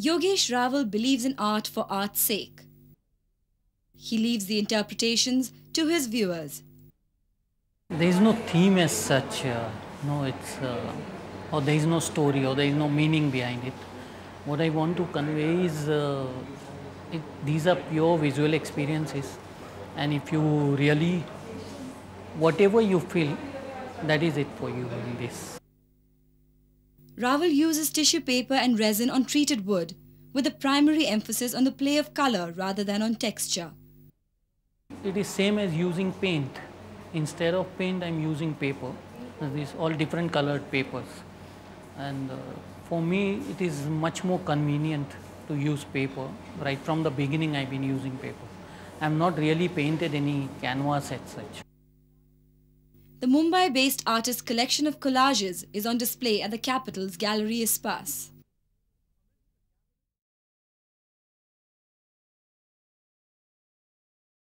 Yogesh Raval believes in art for art's sake. He leaves the interpretations to his viewers. There is no theme as such. Uh, no, it's uh, or there is no story or there is no meaning behind it. What I want to convey is uh, it, these are pure visual experiences, and if you really, whatever you feel, that is it for you in this. Ravel uses tissue paper and resin on treated wood, with a primary emphasis on the play of color rather than on texture. It is same as using paint. Instead of paint, I'm using paper. These all different colored papers. And uh, for me, it is much more convenient to use paper. Right from the beginning, I've been using paper. I'm not really painted any canvas as such. The Mumbai-based artist's collection of collages is on display at the capital's Gallery Espace.